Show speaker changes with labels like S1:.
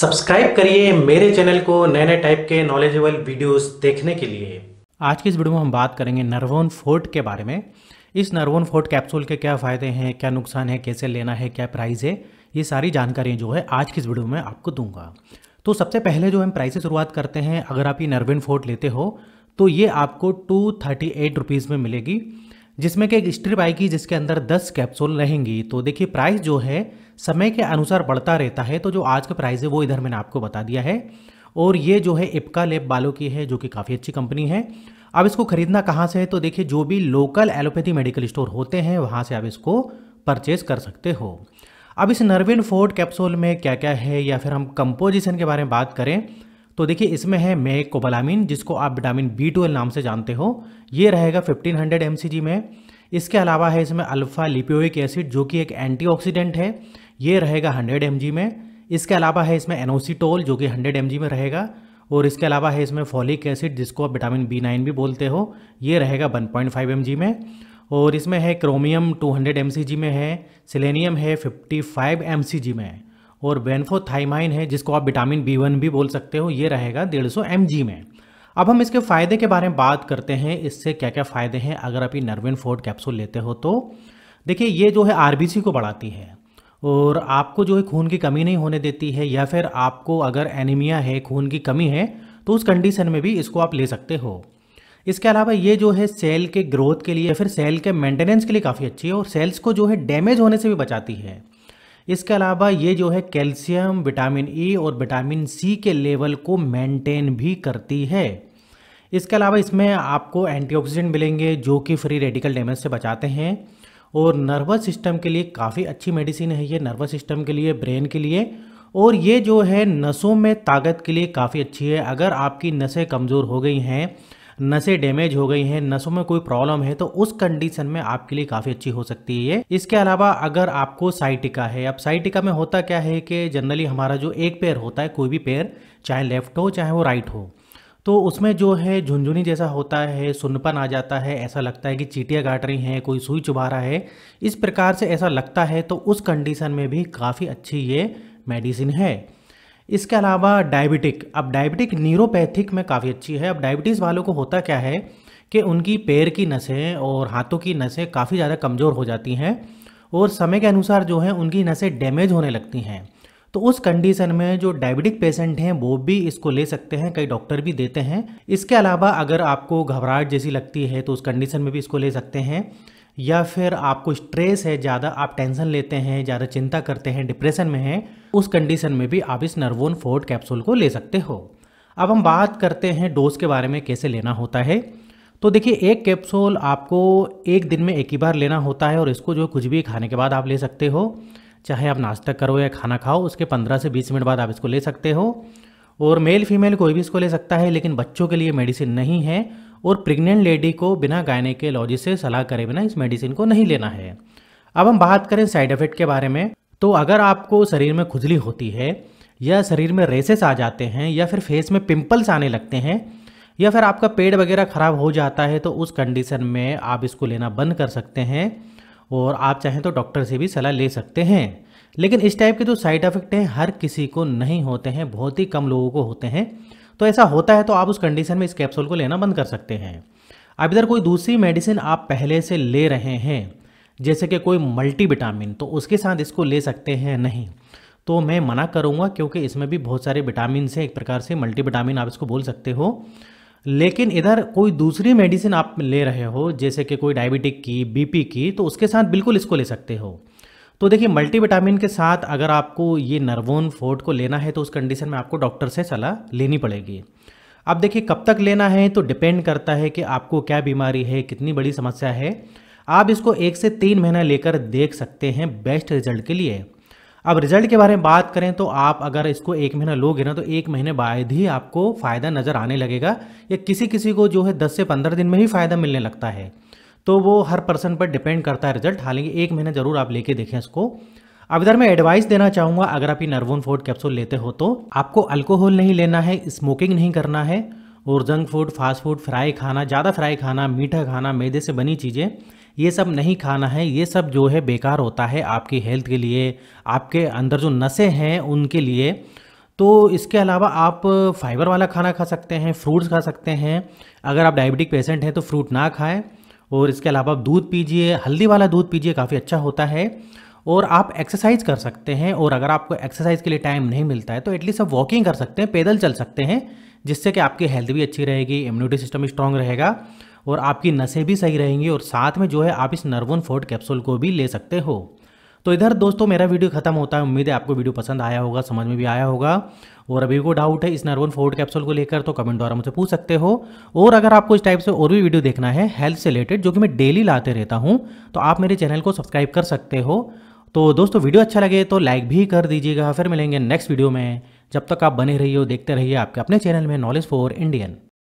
S1: subscribe करिए मेरे channel को नए नए टाइप के नॉलेजेबल वीडियोस देखने के लिए आज की इस वीडियो में हम बात करेंगे नर्वोन फोर्ट के बारे में इस नर्वोन फोर्ट कैप्सूल के क्या फ़ायदे हैं क्या नुकसान है कैसे लेना है क्या प्राइस है ये सारी जानकारी जो है आज की इस वीडियो में आपको दूंगा तो सबसे पहले जो हम प्राइस से शुरुआत करते हैं अगर आप ये नरविन फोर्ट लेते हो तो ये आपको टू थर्टी एट रुपीज़ में मिलेगी जिसमें कि एक स्ट्रिप आएगी जिसके अंदर 10 कैप्सूल रहेंगी तो देखिए प्राइस जो है समय के अनुसार बढ़ता रहता है तो जो आज का प्राइस है वो इधर मैंने आपको बता दिया है और ये जो है इपका लेप बालों की है जो कि काफ़ी अच्छी कंपनी है अब इसको खरीदना कहाँ से है तो देखिए जो भी लोकल एलोपैथी मेडिकल स्टोर होते हैं वहाँ से आप इसको परचेज कर सकते हो अब इस नरविन फोर्ड कैप्सूल में क्या क्या है या फिर हम कंपोजिशन के बारे में बात करें तो देखिए इसमें है मेक कोबलामिन जिसको आप विटामिन बी ट्वेल्व नाम से जानते हो ये रहेगा 1500 हंड्रेड में इसके अलावा है इसमें अल्फ़ा लिपियोइक एसिड जो कि एक एंटीऑक्सीडेंट है ये रहेगा 100 एम में इसके अलावा है इसमें एनोसीटोल जो कि 100 एम में रहेगा और इसके अलावा है इसमें फॉलिक एसिड जिसको आप विटामिन बी नाइन भी बोलते हो ये रहेगा 1.5 पॉइंट में और इसमें है क्रोमियम 200 हंड्रेड में है सिलेनियम है 55 फाइव में और बेनफोथाइमाइन है जिसको आप विटामिन बी वन भी बोल सकते हो ये रहेगा डेढ़ सौ एम जी में अब हम इसके फ़ायदे के बारे में बात करते हैं इससे क्या क्या फ़ायदे हैं अगर आप ये नर्विन फोर्ड कैप्सूल लेते हो तो देखिए ये जो है सी को बढ़ाती है और आपको जो है खून की कमी नहीं होने देती है या फिर आपको अगर एनीमिया है खून की कमी है तो उस कंडीशन में भी इसको आप ले सकते हो इसके अलावा ये जो है सेल के ग्रोथ के लिए या फिर सेल के मेंटेनेंस के लिए काफ़ी अच्छी है और सेल्स को जो है डैमेज होने से भी बचाती है इसके अलावा ये जो है कैल्शियम विटामिन ई e और विटामिन सी के लेवल को मेंटेन भी करती है इसके अलावा इसमें आपको एंटीऑक्सीडेंट मिलेंगे जो कि फ्री रेडिकल डैमेज से बचाते हैं और नर्वस सिस्टम के लिए काफ़ी अच्छी मेडिसिन है ये नर्वस सिस्टम के लिए ब्रेन के लिए और ये जो है नसों में ताकत के लिए काफ़ी अच्छी है अगर आपकी नसें कमज़ोर हो गई हैं नसें डैमेज हो गई हैं नसों में कोई प्रॉब्लम है तो उस कंडीशन में आपके लिए काफी अच्छी हो सकती है ये इसके अलावा अगर आपको साइटिका है अब साइटिका में होता क्या है कि जनरली हमारा जो एक पैर होता है कोई भी पैर चाहे लेफ्ट हो चाहे वो राइट हो तो उसमें जो है झुंझुनी जैसा होता है सुनपन आ जाता है ऐसा लगता है कि चीटियाँ काट रही हैं कोई सुई चुबा रहा है इस प्रकार से ऐसा लगता है तो उस कंडीशन में भी काफ़ी अच्छी ये मेडिसिन है इसके अलावा डायबिटिक अब डायबिटिक न्यूरोपैथिक में काफ़ी अच्छी है अब डायबिटीज़ वालों को होता क्या है कि उनकी पैर की नसें और हाथों की नसें काफ़ी ज़्यादा कमज़ोर हो जाती हैं और समय के अनुसार जो है उनकी नसें डैमेज होने लगती हैं तो उस कंडीशन में जो डायबिटिक पेशेंट हैं वो भी इसको ले सकते हैं कई डॉक्टर भी देते हैं इसके अलावा अगर आपको घबराहट जैसी लगती है तो उस कंडीशन में भी इसको ले सकते हैं या फिर आपको स्ट्रेस है ज़्यादा आप टेंशन लेते हैं ज़्यादा चिंता करते हैं डिप्रेशन में हैं उस कंडीशन में भी आप इस नर्वोन फोर्ट कैप्सूल को ले सकते हो अब हम बात करते हैं डोज के बारे में कैसे लेना होता है तो देखिए एक कैप्सूल आपको एक दिन में एक ही बार लेना होता है और इसको जो कुछ भी खाने के बाद आप ले सकते हो चाहे आप नाश्ता करो या खाना खाओ उसके 15 से 20 मिनट बाद आप इसको ले सकते हो और मेल फीमेल कोई भी इसको ले सकता है लेकिन बच्चों के लिए मेडिसिन नहीं है और प्रेग्नेंट लेडी को बिना गायनेकोलॉजी से सलाह करे बिना इस मेडिसिन को नहीं लेना है अब हम बात करें साइड इफेक्ट के बारे में तो अगर आपको शरीर में खुजली होती है या शरीर में रेसेस आ जाते हैं या फिर फेस में पिंपल्स आने लगते हैं या फिर आपका पेट वगैरह ख़राब हो जाता है तो उस कंडीशन में आप इसको लेना बंद कर सकते हैं और आप चाहें तो डॉक्टर से भी सलाह ले सकते हैं लेकिन इस टाइप के जो साइड इफ़ेक्ट हैं हर किसी को नहीं होते हैं बहुत ही कम लोगों को होते हैं तो ऐसा होता है तो आप उस कंडीशन में इस कैप्सूल को लेना बंद कर सकते हैं अब इधर कोई दूसरी मेडिसिन आप पहले से ले रहे हैं जैसे कि कोई मल्टीविटामिन तो उसके साथ इसको ले सकते हैं नहीं तो मैं मना करूँगा क्योंकि इसमें भी बहुत सारे विटामिन हैं एक प्रकार से मल्टीविटामिन आप इसको बोल सकते हो लेकिन इधर कोई दूसरी मेडिसिन आप ले रहे हो जैसे कि कोई डायबिटिक की बीपी की तो उसके साथ बिल्कुल इसको ले सकते हो तो देखिए मल्टीविटामिन के साथ अगर आपको ये नरवोन फोर्ट को लेना है तो उस कंडीशन में आपको डॉक्टर से सलाह लेनी पड़ेगी अब देखिए कब तक लेना है तो डिपेंड करता है कि आपको क्या बीमारी है कितनी बड़ी समस्या है आप इसको एक से तीन महीना लेकर देख सकते हैं बेस्ट रिजल्ट के लिए अब रिजल्ट के बारे में बात करें तो आप अगर इसको एक महीना लोगे ना तो एक महीने बाद ही आपको फ़ायदा नज़र आने लगेगा या किसी किसी को जो है दस से पंद्रह दिन में ही फ़ायदा मिलने लगता है तो वो हर पर्सन पर डिपेंड करता है रिजल्ट हालांकि एक महीना जरूर आप लेके देखें इसको अब इधर मैं एडवाइस देना चाहूँगा अगर आप ये नर्वोन फूड कैप्सूल लेते हो तो आपको अल्कोहल नहीं लेना है स्मोकिंग नहीं करना है और junk food fast food fry खाना ज़्यादा फ्राई खाना मीठा खाना मैदे से बनी चीज़ें ये सब नहीं खाना है ये सब जो है बेकार होता है आपकी हेल्थ के लिए आपके अंदर जो नशे हैं उनके लिए तो इसके अलावा आप फाइबर वाला खाना खा सकते हैं फ्रूट्स खा सकते हैं अगर आप डायबिटिक पेशेंट हैं तो फ्रूट ना खाएं और इसके अलावा आप दूध पीजिए हल्दी वाला दूध पीजिए काफ़ी अच्छा होता है और आप एक्सरसाइज कर सकते हैं और अगर आपको एक्सरसाइज के लिए टाइम नहीं मिलता है तो एटलीस्ट आप वॉकिंग कर सकते हैं पैदल चल सकते हैं जिससे कि आपकी हेल्थ भी अच्छी रहेगी इम्यूनिटी सिस्टम स्ट्रांग रहेगा और आपकी नसें भी सही रहेंगी और साथ में जो है आप इस नर्वन फोर्ट कैप्सूल को भी ले सकते हो तो इधर दोस्तों मेरा वीडियो खत्म होता है उम्मीद है आपको वीडियो पसंद आया होगा समझ में भी आया होगा और अभी को डाउट है इस नर्वन फोर्ड कैप्सूल को लेकर तो कमेंट द्वारा मुझे पूछ सकते हो और अगर आपको इस टाइप से और भी वीडियो देखना है हेल्थ से रिलेटेड जो कि मैं डेली लाते रहता हूँ तो आप मेरे चैनल को सब्सक्राइब कर सकते हो तो दोस्तों वीडियो अच्छा लगे तो लाइक भी कर दीजिएगा फिर मिलेंगे नेक्स्ट वीडियो में जब तक आप बने रहिए देखते रहिए आपके अपने चैनल में नॉलेज फॉर इंडियन